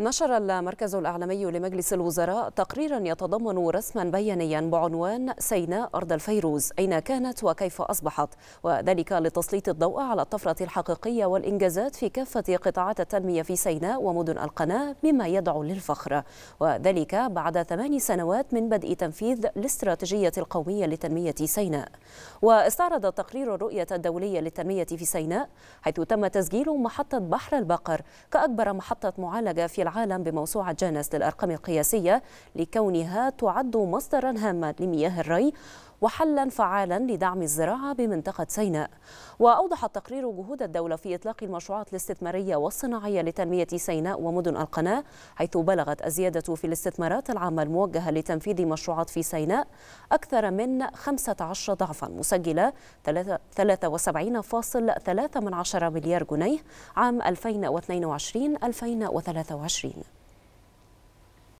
نشر المركز الأعلامي لمجلس الوزراء تقريرا يتضمن رسما بيانيا بعنوان سيناء أرض الفيروز أين كانت وكيف أصبحت وذلك لتسليط الضوء على الطفرة الحقيقية والإنجازات في كافة قطاعات التنمية في سيناء ومدن القناة مما يدعو للفخر وذلك بعد ثمان سنوات من بدء تنفيذ الاستراتيجية القومية لتنمية سيناء واستعرض التقرير الرؤية الدولية للتنمية في سيناء حيث تم تسجيل محطة بحر البقر كأكبر محطة معالجة في العالم بموسوعة جانس للأرقام القياسية لكونها تعد مصدرا هاما لمياه الري وحلا فعالا لدعم الزراعة بمنطقة سيناء وأوضح التقرير جهود الدولة في إطلاق المشروعات الاستثمارية والصناعية لتنمية سيناء ومدن القناة حيث بلغت الزيادة في الاستثمارات العامة الموجهة لتنفيذ مشروعات في سيناء أكثر من 15 ضعفا مسجلة 73.3 مليار جنيه عام 2022 2023